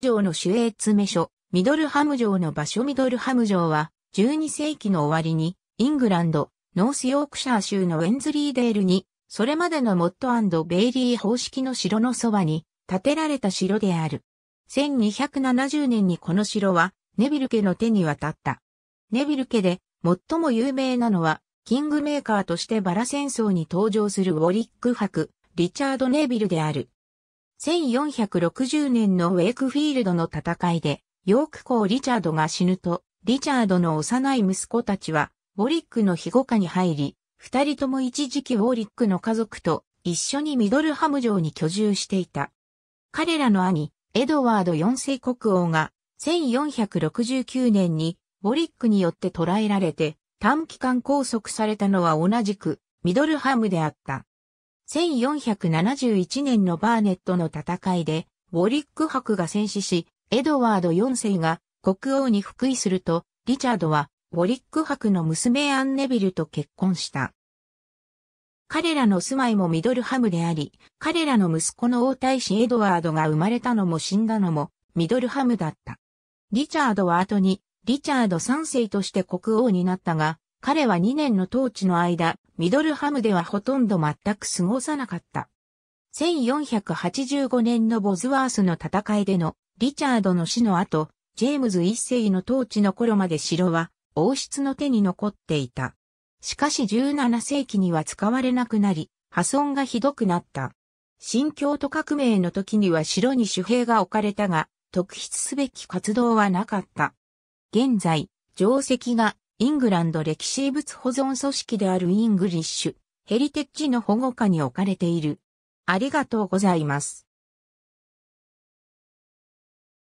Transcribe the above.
城の守衛詰め所、ミドルハム城の場所ミドルハム城は、12世紀の終わりに、イングランド、ノースヨークシャー州のウェンズリーデールに、それまでのモッドベイリー方式の城のそばに、建てられた城である。1270年にこの城は、ネビル家の手に渡った。ネビル家で、最も有名なのは、キングメーカーとしてバラ戦争に登場するウォリック博、リチャード・ネビルである。1460年のウェイクフィールドの戦いで、ヨーク公リチャードが死ぬと、リチャードの幼い息子たちは、ウォリックの庇護下に入り、二人とも一時期ウォリックの家族と一緒にミドルハム城に居住していた。彼らの兄、エドワード4世国王が、1469年に、ウォリックによって捕らえられて、短期間拘束されたのは同じく、ミドルハムであった。1471年のバーネットの戦いで、ウォリック博が戦死し、エドワード4世が国王に復位すると、リチャードは、ウォリック博の娘アンネビルと結婚した。彼らの住まいもミドルハムであり、彼らの息子の王太子エドワードが生まれたのも死んだのもミドルハムだった。リチャードは後にリチャード3世として国王になったが、彼は2年の統治の間、ミドルハムではほとんど全く過ごさなかった。1485年のボズワースの戦いでのリチャードの死の後、ジェームズ一世の統治の頃まで城は王室の手に残っていた。しかし17世紀には使われなくなり、破損がひどくなった。新京都革命の時には城に守兵が置かれたが、特筆すべき活動はなかった。現在、定石がイングランド歴史遺物保存組織であるイングリッシュ、ヘリテッジの保護下に置かれている。ありがとうございます。